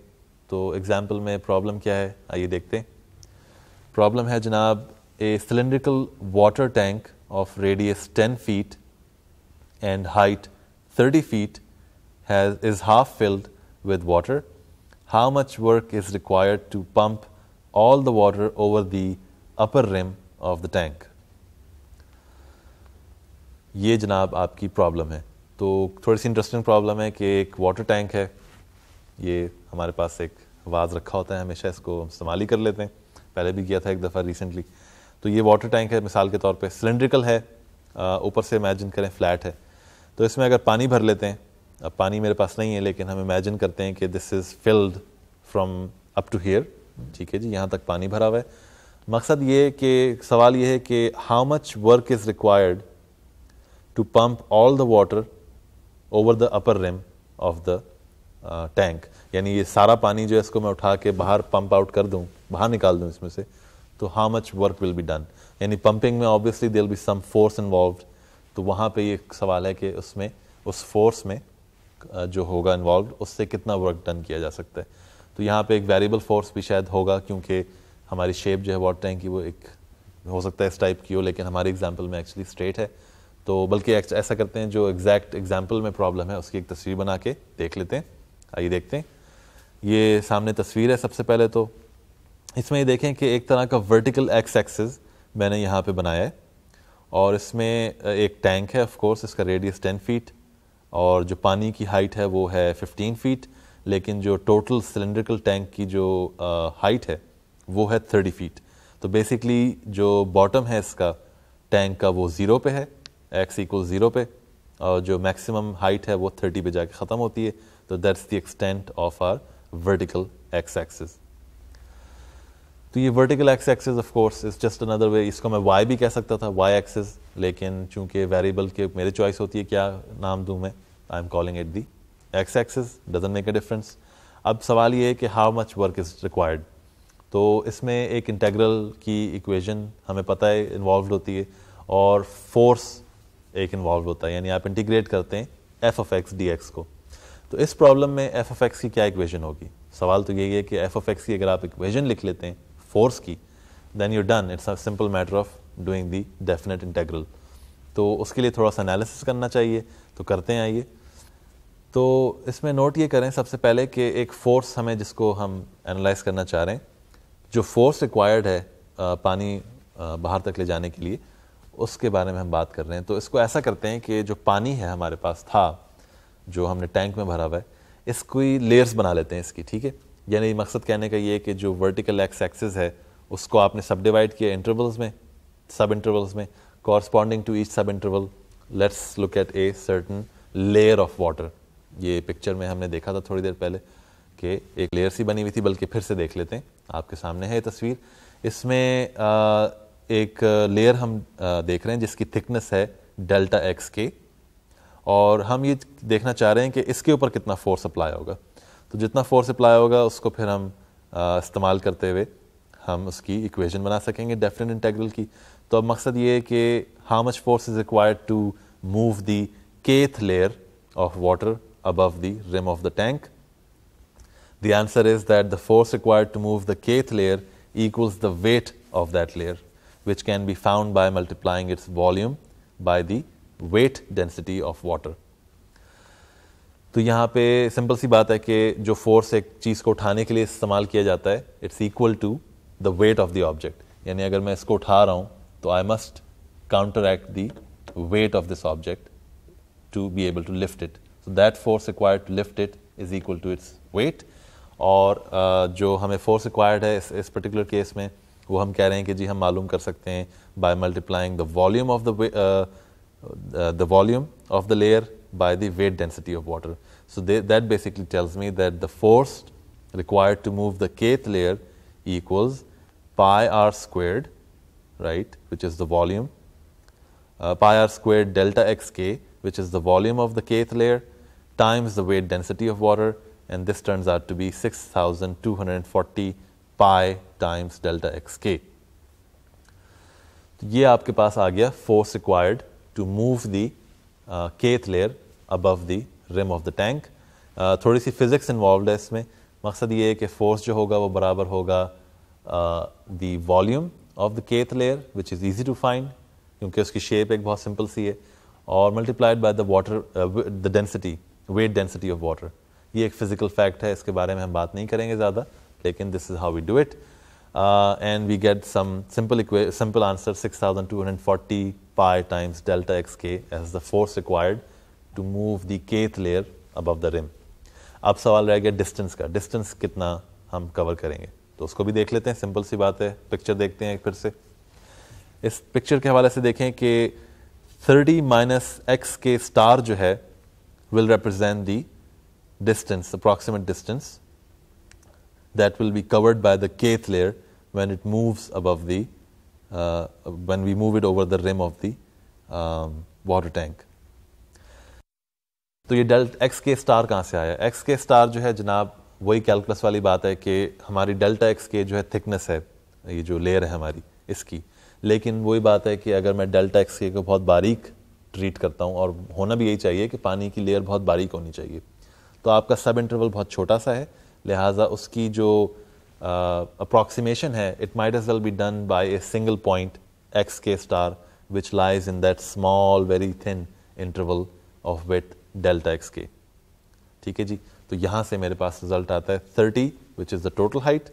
Speaker 1: तो एग्ज़ाम्पल में प्रॉब्लम क्या है आइए देखते हैं प्रॉब्लम है जनाब a cylindrical water tank of radius ten feet and height thirty feet has, is half filled with water, how much work is required to pump all the water over the upper rim of the tank? ये जनाब आपकी problem है तो थोड़ी सी interesting problem है कि एक water tank है ये हमारे पास एक वाज रखा होता है हमेशा इसको हम इस्तेमाल कर लेते हैं पहले भी किया था एक दफ़ा रिसेंटली तो ये वाटर टैंक है मिसाल के तौर पे सिलेंड्रिकल है ऊपर से इमेजिन करें फ्लैट है तो इसमें अगर पानी भर लेते हैं अब पानी मेरे पास नहीं है लेकिन हम इमेजिन करते हैं कि this is filled from up to here ठीक है जी यहाँ तक पानी भरा हुआ है मकसद ये कि सवाल ये है कि how much work is required to pump all the water over the upper rim of the tank यानी ये सारा पानी जो है इसको मैं उठा के बाहर पंप आउट कर दूँ बाहर निकाल दूँ इसमें से तो how much work will be done यानी पंपिंग में obviously there be some force involve तो वहाँ पे ये सवाल है कि उसमें उस फोर्स में जो होगा इन्वॉल्व उससे कितना वर्क डन किया जा सकता है तो यहाँ पे एक वेरिएबल फोर्स भी शायद होगा क्योंकि हमारी शेप जो है वाटर टैंक की वो एक हो सकता है इस टाइप की हो लेकिन हमारे एग्जाम्पल में एक्चुअली स्ट्रेट है तो बल्कि ऐसा करते हैं जो एग्जैक्ट एग्जाम्पल में प्रॉब्लम है उसकी एक तस्वीर बना के देख लेते हैं आइए देखते हैं ये सामने तस्वीर है सबसे पहले तो इसमें ये देखें कि एक तरह का वर्टिकल एक्स एक्सेस मैंने यहाँ पे बनाया है और इसमें एक टैंक है ऑफ कोर्स इसका रेडियस 10 फीट और जो पानी की हाइट है वो है 15 फीट लेकिन जो टोटल सिलेंड्रिकल टैंक की जो हाइट है वो है 30 फीट तो बेसिकली जो बॉटम है इसका टैंक का वो ज़ीरो पे है एक्स इक्वल ज़ीरो पे और जो मैक्सिमम हाइट है वो 30 पे जाके ख़त्म होती है तो that's the extent of our vertical X axis तो ये vertical X axis of course is just another way इसको मैं वाई भी कह सकता था वाई एक्सेस लेकिन चूंकि वेरिएबल के मेरे चॉइस होती है क्या नाम दूँ मैं I am calling it the X axis doesn't make a difference अब सवाल ये है कि how much work is required तो इसमें एक इंटेग्रल की इक्वेशन हमें पता है इन्वॉल्व होती है और फोर्स एक इन्वॉल्व होता है यानी आप इंटीग्रेट करते हैं F of X D X को तो इस प्रॉब्लम में एफ ऑफ एक्स की क्या इक्वेशन होगी सवाल तो यही है कि एफ ऑफ एक्स की अगर आप इक्वेशन लिख लेते हैं फोर्स की then you done it's a simple matter of doing the definite integral तो उसके लिए थोड़ा सा एनालिसिस करना चाहिए तो करते हैं आइए तो इसमें नोट ये करें सबसे पहले कि एक फ़ोर्स हमें जिसको हम एनालाइज करना चाह रहे हैं जो फोर्स रिक्वायर्ड है पानी बाहर तक ले जाने के लिए उसके बारे में हम बात कर रहे हैं तो इसको ऐसा करते हैं कि जो पानी है हमारे पास था जो हमने टैंक में भरा हुआ है इसको ही लेयर्स बना लेते हैं इसकी ठीक है यानी मकसद कहने का ये कि जो वर्टिकल एक्स एक्सेस है उसको आपने सब डिवाइड किया इंटरवल्स में सब इंटरवल्स में corresponding to each subinterval let's look at a certain layer of water ये पिक्चर में हमने देखा था थोड़ी देर पहले कि एक लेयर सी बनी हुई थी बल्कि फिर से देख लेते हैं आपके सामने है ये तस्वीर इसमें एक लेयर हम देख रहे हैं जिसकी थिकनेस है डेल्टा एक्स के और हम ये देखना चाह रहे हैं कि इसके ऊपर कितना फोर्स अप्लाई होगा तो जितना फोर्स अप्लाई होगा उसको फिर हम इस्तेमाल करते हुए हम उसकी इक्वेशन बना सकेंगे डेफिनेट इंटेग्रल की तो अब मकसद ये है कि how much force is required to move the kth layer of water above the rim of the tank? The answer is that the force required to move the kth layer equals the weight of that layer, which can be found by multiplying its volume by the weight density of water. तो यहाँ पे simple सी बात है कि जो force एक चीज़ को उठाने के लिए इस्तेमाल किया जाता है it's equal to the weight of the object यानी अगर मैं इसको उठा रहा हूँ तो I must counteract the weight of this object to be able to lift it. So that force required to lift it is equal to its weight. Or, uh, जो हमें फोर्स रिक्वायर्ड है इस इस पर्टिकुलर केस में वो हम कह रहे हैं कि जी हम मालूम कर सकते हैं by multiplying the volume of the the volume of the layer by the weight density of water. So that basically tells me that the force required to move the kth layer equals pi r squared, right, which is the volume uh, pi r squared delta x k, which is the volume of the kth layer, times the weight density of water, and this turns out to be 6,240 pi times delta x k. So, force required to move the uh, kth layer above the rim of the tank. Thodi uh, si physics involved hai isme. Maksad ye hai force jo hoga wo barabar hoga the volume of the kth layer, which is easy to find, क्योंकि उसकी shape एक बहुत simple सी है और multiplied by the water the density weight density of water ये एक physical fact है इसके बारे में हम बात नहीं करेंगे ज़्यादा लेकिन this is how we do it and we get some simple simple answer six thousand two hundred forty five times delta x k as the force required to move the kth layer above the rim अब सवाल रह गया distance का distance कितना हम cover करेंगे तो उसको भी देख लेते हैं सिंपल सी बात है पिक्चर देखते हैं फिर से इस पिक्चर के हवाले से देखें कि 30 माइनस एक्स के स्टार जो है will represent the distance approximate distance that will be covered by the kth layer when it moves above the when we move it over the rim of the water tank तो ये dealt x के star कहाँ से आया x के star जो है जनाब वही कैलकुलस वाली बात है कि हमारी डेल्टा एक्स के जो है थिकनेस है ये जो लेयर है हमारी इसकी लेकिन वही बात है कि अगर मैं डेल्टा एक्स के को बहुत बारीक ट्रीट करता हूँ और होना भी यही चाहिए कि पानी की लेयर बहुत बारीक होनी चाहिए तो आपका सब इंटरवल बहुत छोटा सा है लिहाजा उसकी जो अप्रॉक्सीमेशन uh, है it might as well be done by a single point x के star which lies in that small very thin interval of with delta x k ठीक है जी तो यहाँ से मेरे पास रिजल्ट आता है thirty which is the total height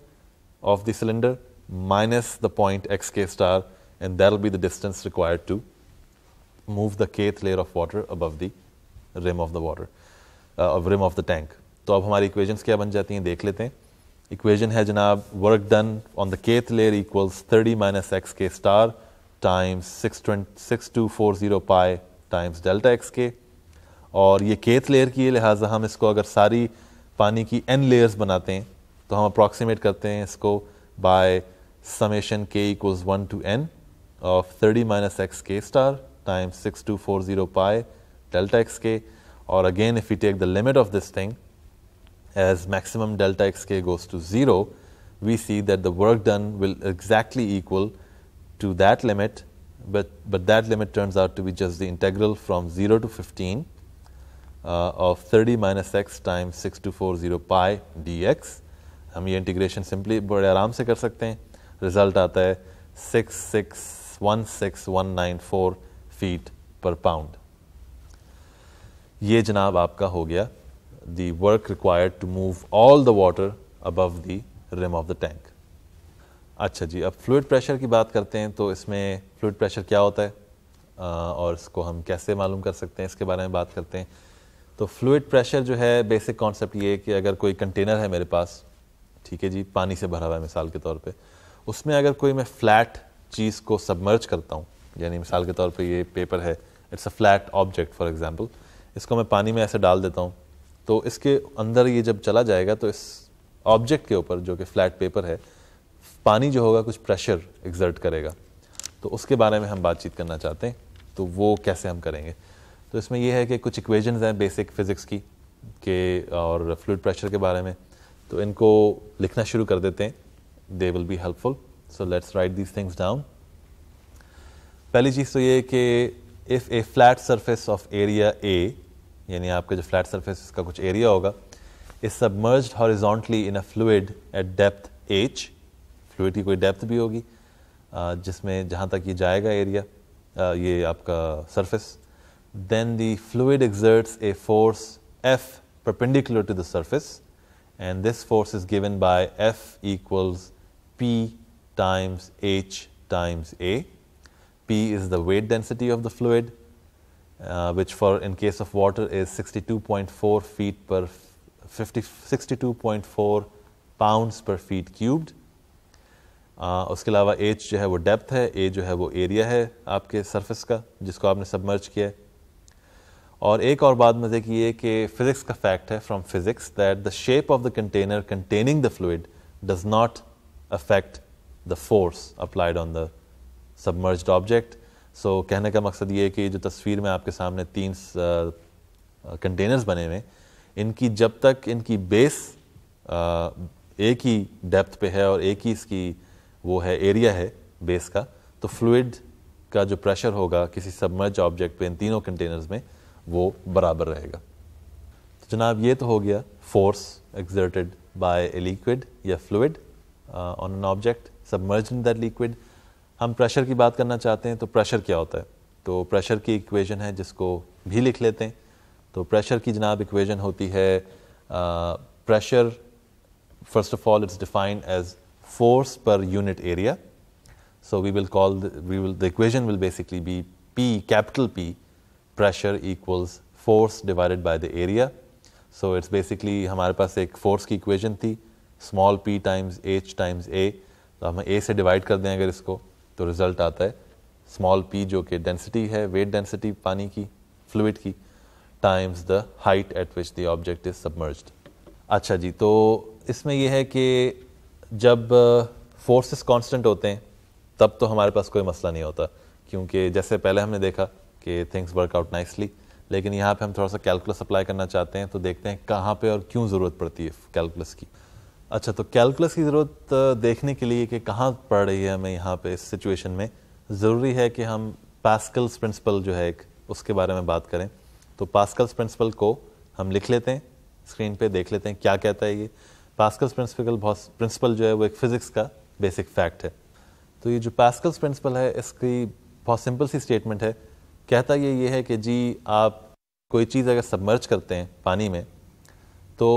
Speaker 1: of the cylinder minus the point x के star and that'll be the distance required to move the kth layer of water above the rim of the water uh, of rim of the tank तो अब हमारी equations क्या बन जाती हैं देख लेते हैं इक्वेशन है जनाब work done on the kth layer equals 30 minus x के star times six six two four zero pi times delta x k और ये केथ लेयर की है लिहाजा हम इसको अगर सारी पानी की एन लेयर्स बनाते हैं तो हम अप्रॉक्सीमेट करते हैं इसको by summation k equals one to n of 30 minus x k star times 6240 pi delta x k or again if we take the limit of this thing as maximum delta x k goes to 0, we see that the work done will exactly equal to that limit, but, but that limit turns out to be just the integral from 0 to 15 uh, of 30 minus x times 6240 pi dx. हम ये integration simply बड़े आराम से कर सकते हैं result आता है सिक्स 16194 फीट पर पाउंड ये जनाब आपका हो गया the work required to move all the water above the rim of the tank अच्छा जी अब फ्लूड प्रेशर की बात करते हैं तो इसमें फ्लूड प्रेशर क्या होता है और इसको हम कैसे मालूम कर सकते हैं इसके बारे में बात करते हैं तो फ्लूड प्रेशर जो है बेसिक कॉन्सेप्ट ये है कि अगर कोई कंटेनर है मेरे पास ठीक है जी पानी से भरा हुआ है मिसाल के तौर पे उसमें अगर कोई मैं फ्लैट चीज़ को सबमर्ज करता हूँ यानी मिसाल के तौर पे ये पेपर है it's a flat object for example इसको मैं पानी में ऐसे डाल देता हूँ तो इसके अंदर ये जब चला जाएगा तो इस ऑब्जेक्ट के ऊपर जो कि फ्लैट पेपर है पानी जो होगा कुछ प्रेशर एग्जर्ट करेगा तो उसके बारे में हम बातचीत करना चाहते हैं तो वो कैसे हम करेंगे तो इसमें यह है कि कुछ इक्वेशंस हैं बेसिक फिज़िक्स की के और फ्लूड प्रेशर के बारे में तो इनको लिखना शुरू कर देते हैं they will be helpful So let's write these things down. पहली चीज़ तो ये कि if a flat surface of area a यानी आपका जो फ्लैट सरफेस इसका कुछ एरिया होगा is submerge horizontally in a fluid at depth h fluid की कोई डेप्थ भी होगी जिसमें जहाँ तक ये जाएगा एरिया ये आपका surface then the fluid exerts a force F perpendicular to the surface and this force is given by F equals P times H times A. P is the weight density of the fluid, uh, which for in case of water is 62.4 feet per 50, 62.4 pounds per feet cubed. Uh, alawa H jo hai wo depth hai, A jo hai wo area hai aapke surface ka, jisko aapne submerge kiya hai. और एक और बात मजे की ये कि physics का fact है from physics that the shape of the container containing the fluid does not affect the force applied on the submerged object. So कहने का मकसद ये है कि जो तस्वीर में आपके सामने तीन कंटेनर्स बने हुए इनकी जब तक इनकी बेस एक ही डेप्थ पे है और एक ही इसकी वो है एरिया है बेस का तो फ्लूड का जो प्रेशर होगा किसी सबमर्ज ऑब्जेक्ट पे इन तीनों कंटेनर्स में वो बराबर रहेगा तो जनाब ये तो हो गया force exerted by a liquid या fluid on an object submerge in that liquid हम प्रेशर की बात करना चाहते हैं तो प्रेशर क्या होता है तो प्रेशर की इक्वेजन है जिसको भी लिख लेते हैं तो प्रेशर की जनाब इक्वेजन होती है pressure first of all it's defined as force per unit area so we will call we will the equation will basically be p capital p pressure equals force divided by the area so it's basically हमारे पास एक force की equation थी small p times h times a तो हम ए से divide कर दें अगर इसको तो रिज़ल्ट आता है स्मॉल पी जो कि डेंसिटी है वेट डेंसिटी पानी की फ्लूड की times the height at which the object is submerge अच्छा जी तो इसमें यह है कि जब फोर्सेस कांस्टेंट होते हैं तब तो हमारे पास कोई मसला नहीं होता क्योंकि जैसे पहले हमने देखा कि थिंग्स वर्क आउट नाइसली लेकिन यहाँ पे हम थोड़ा सा कैलकुलस अप्लाई करना चाहते हैं तो देखते हैं कहाँ पे और क्यों ज़रूरत पड़ती है कैलकुलस की अच्छा तो कैलकुलस की ज़रूरत देखने के लिए कि कहाँ पड़ रही है हमें यहाँ पे इस सिचुएशन में ज़रूरी है कि हम पास्कल्स प्रिंसिपल जो है एक उसके बारे में बात करें तो पास्कल्स प्रिंसिपल को हम लिख लेते हैं स्क्रीन पे देख लेते हैं क्या कहता है ये पास्कल्स प्रिंसिपल बहुत प्रिंसिपल जो है वो एक फ़िज़िक्स का बेसिक फैक्ट है तो ये जो पास्कल्स प्रिंसिपल है इसकी बहुत सिंपल सी स्टेटमेंट है कहता ये ये है कि जी आप कोई चीज़ अगर सबमर्ज करते हैं पानी में तो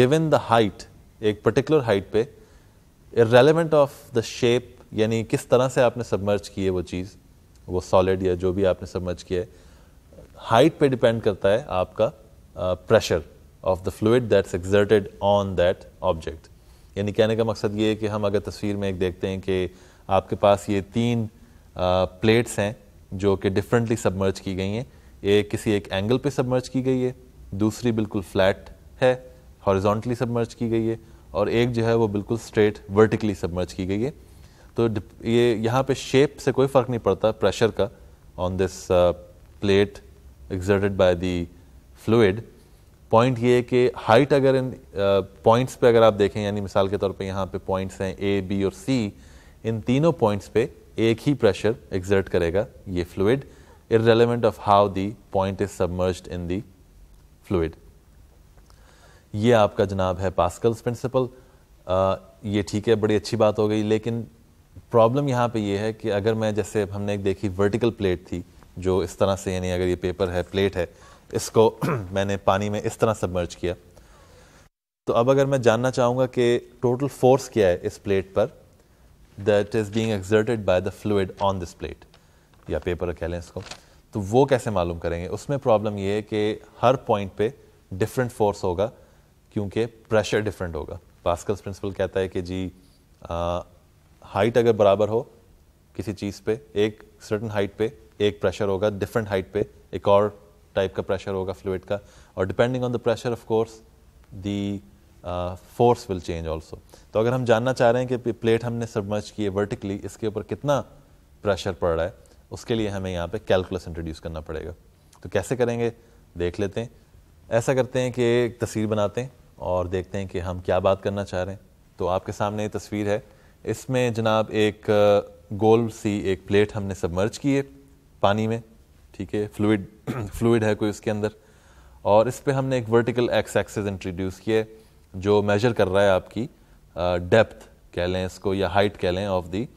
Speaker 1: गिवन द हाइट एक पर्टिकुलर हाइट पे इरेलीवेंट ऑफ द शेप यानी किस तरह से आपने सबमर्ज की है वो चीज़ वो सॉलिड या जो भी आपने सबमर्ज किया है हाइट पे डिपेंड करता है आपका pressure of the fluid that's exerted on that object यानी कहने का मकसद ये है कि हम अगर तस्वीर में एक देखते हैं कि आपके पास ये तीन प्लेट्स uh, हैं जो कि डिफरेंटली सबमर्ज की गई हैं एक किसी एक एंगल पे सबमर्ज की गई है दूसरी बिल्कुल फ्लैट है हॉरिजॉन्टली सबमर्ज की गई है और एक जो है वो बिल्कुल स्ट्रेट वर्टिकली सबमर्ज की गई है तो ये यहाँ पे शेप से कोई फ़र्क नहीं पड़ता प्रेशर का on this plate exerted by the fluid point ये है कि हाइट अगर इन पॉइंट्स uh, पे अगर आप देखें यानी मिसाल के तौर पे यहाँ पे पॉइंट्स हैं ए बी और सी इन तीनों पॉइंट्स पे एक ही प्रेशर एग्जर्ट करेगा ये फ्लूड इ of how the point is submerge in the fluid ये आपका जनाब है पास्कल्स प्रिंसिपल ये ठीक है बड़ी अच्छी बात हो गई लेकिन प्रॉब्लम यहाँ पे ये है कि अगर मैं जैसे हमने एक देखी वर्टिकल प्लेट थी जो इस तरह से यानी अगर ये पेपर है प्लेट है इसको मैंने पानी में इस तरह सबमर्ज किया तो अब अगर मैं जानना चाहूँगा कि टोटल फोर्स क्या है इस प्लेट पर that is being exerted by the fluid on this plate या पेपर कह लें इसको तो वो कैसे मालूम करेंगे उसमें प्रॉब्लम ये है कि हर पॉइंट पे डिफरेंट फोर्स होगा क्योंकि प्रेशर डिफरेंट होगा पास्कल्स प्रिंसिपल कहता है कि जी हाइट अगर बराबर हो किसी चीज़ पे एक सर्टन हाइट पे एक प्रेशर होगा डिफरेंट हाइट पे एक और टाइप का प्रेशर होगा फ्लूड का और depending on the pressure of course the force will change also तो अगर हम जानना चाह रहे हैं कि प्लेट हमने सबमर्ज की है वर्टिकली इसके ऊपर कितना प्रेशर पड़ रहा है उसके लिए हमें यहाँ पे कैलकुलस इंट्रोड्यूस करना पड़ेगा तो कैसे करेंगे देख लेते हैं ऐसा करते हैं कि एक तस्वीर बनाते हैं और देखते हैं कि हम क्या बात करना चाह रहे हैं तो आपके सामने ये तस्वीर है इसमें जनाब एक गोल सी एक प्लेट हमने सबमर्ज की है पानी में ठीक है फ्लूड फ्लूड है कोई उसके अंदर और इस पर हमने एक वर्टिकल एक्स एक्सेस इंट्रोड्यूस किए जो मेजर कर रहा है आपकी डेप्थ कह लें इसको या हाइट कह लें of the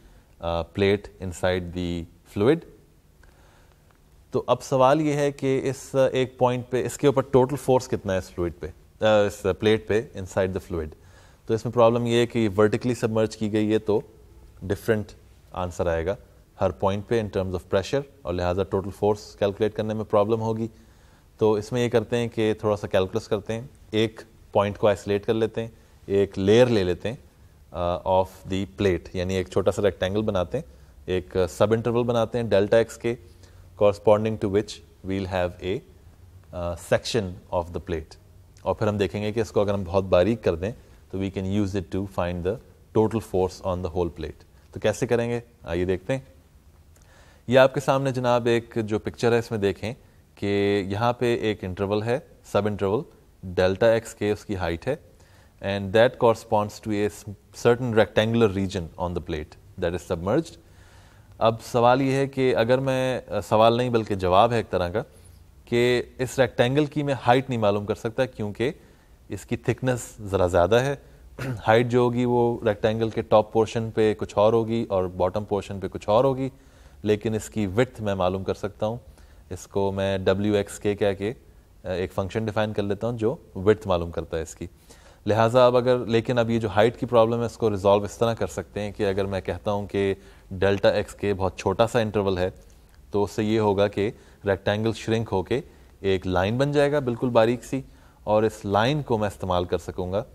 Speaker 1: plate inside the fluid तो अब सवाल यह है कि इस एक पॉइंट पे इसके ऊपर टोटल फोर्स कितना है इस फ्लूड पे इस uh, प्लेट पे इनसाइड द फ्लूड तो इसमें प्रॉब्लम ये है कि वर्टिकली सबमर्ज की गई है तो डिफरेंट आंसर आएगा हर पॉइंट पे इन टर्म्स ऑफ प्रेशर और लिहाजा टोटल फोर्स कैलकुलेट करने में प्रॉब्लम होगी तो इसमें ये करते हैं कि थोड़ा सा कैलकुलस करते हैं एक पॉइंट को आइसोलेट कर लेते हैं एक लेयर ले लेते हैं ऑफ द प्लेट यानी एक छोटा सा रेक्टेंगल बनाते हैं एक सब uh, इंटरवल बनाते हैं delta x k corresponding to which we'll have a section of the plate और फिर हम देखेंगे कि इसको अगर हम बहुत बारीक कर दें तो we can use it to find the total force on the whole plate तो कैसे करेंगे आइए देखते हैं ये आपके सामने जनाब एक जो पिक्चर है इसमें देखें कि यहाँ पे एक इंटरवल है सब इंटरवल डेल्टा एक्स के उसकी हाइट है and that corresponds to a certain rectangular region on the plate that is submerge अब सवाल ये है कि अगर मैं सवाल नहीं बल्कि जवाब है एक तरह का कि इस रेक्टेंगल की मैं हाइट नहीं मालूम कर सकता क्योंकि इसकी थिकनेस ज़रा ज़्यादा है हाइट जो होगी वो रेक्टेंगल के टॉप पोर्शन पे कुछ और होगी और बॉटम पोर्शन पे कुछ और होगी लेकिन इसकी विथ मैं मालूम कर सकता हूँ इसको मैं डब्ल्यू एक्स के कह के एक फंक्शन डिफाइन कर लेता हूँ जो विथ मालूम करता है इसकी लिहाजा अब अगर लेकिन अब ये जो हाइट की प्रॉब्लम है इसको रिजॉल्व इस तरह कर सकते हैं कि अगर मैं कहता हूँ कि डेल्टा एक्स के बहुत छोटा सा इंटरवल है तो उससे ये होगा कि Rectangle श्रिंक होके एक लाइन बन bilkul बिल्कुल बारीक सी और इस लाइन को मैं इस्तेमाल कर सकूँगा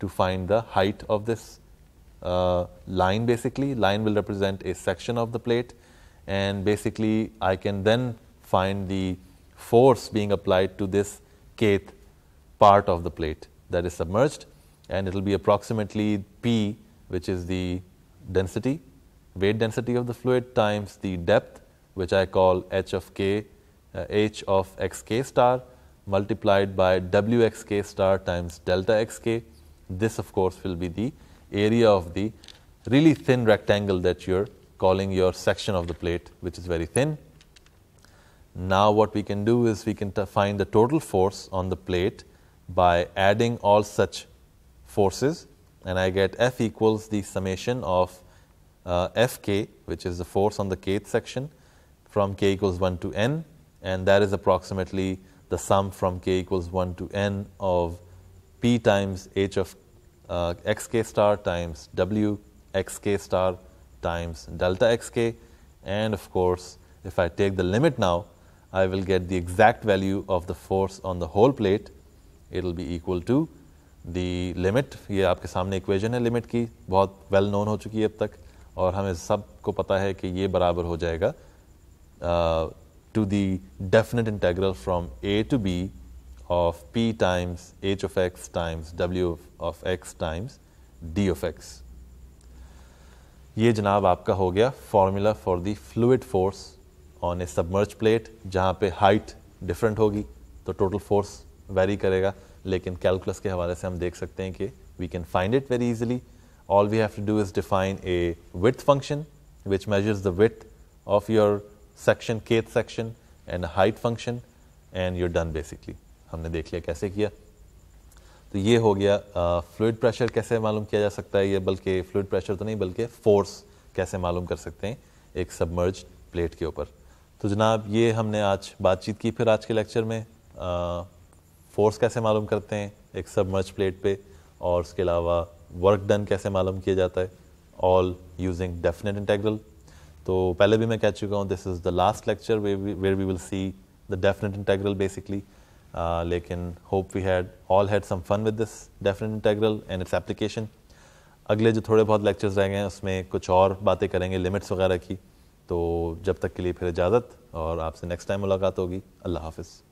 Speaker 1: to find the height of line basically line will represent a section of the plate and basically I can then find the force being applied to this kth part of the plate that is submerged and it will be approximately P which is the density weight density of the fluid times the depth which I call h of k, uh, h of xk star multiplied by wxk star times delta xk. This, of course, will be the area of the really thin rectangle that you're calling your section of the plate, which is very thin. Now, what we can do is we can find the total force on the plate by adding all such forces, and I get F equals the summation of uh, Fk, which is the force on the kth section, from k equals 1 to n, and that is approximately the sum from k equals 1 to n of p times h of uh, xk star times w xk star times delta xk. And of course, if I take the limit now, I will get the exact value of the force on the whole plate. It will be equal to the limit. ये आपके सामने equation है limit की बहुत well known हो चुकी है अब तक और हमें को पता है कि ये बराबर हो जाएगा uh, to the definite integral from a to b of p times h of x times w of x times d of x. ये जनाब आपका हो गया formula for the fluid force on a submerge plate जहाँ पे height different होगी तो total force very करेगा लेकिन कैलकुलस के हवाले से हम देख सकते हैं कि we can find it very easily all we have to do is define a width function which measures the width of your section kth section and height function and you're done basically हमने देख लिया कैसे किया तो ये हो गया fluid uh, pressure कैसे मालूम किया जा सकता है ये बल्कि फ्लूड प्रेशर तो नहीं बल्कि फोर्स कैसे मालूम कर सकते हैं एक सबमर्ज प्लेट के ऊपर तो जनाब ये हमने आज बातचीत की फिर आज के लेक्चर में फोर्स uh, कैसे मालूम करते हैं एक सबमर्ज प्लेट पे और उसके अलावा वर्क डन कैसे मालूम किया जाता है ऑल यूजिंग डेफिनेट इंटेग्रल तो पहले भी मैं कह चुका हूँ this is the last lecture where we will see the definite integral basically लेकिन hope we had all had some fun with this definite integral and its application अगले जो थोड़े बहुत लेक्चर्स रह गए हैं उसमें कुछ और बातें करेंगे लिमिट्स वगैरह की तो जब तक के लिए फिर इजाज़त और आपसे नेक्स्ट टाइम मुलाकात होगी अल्लाह हाफिज़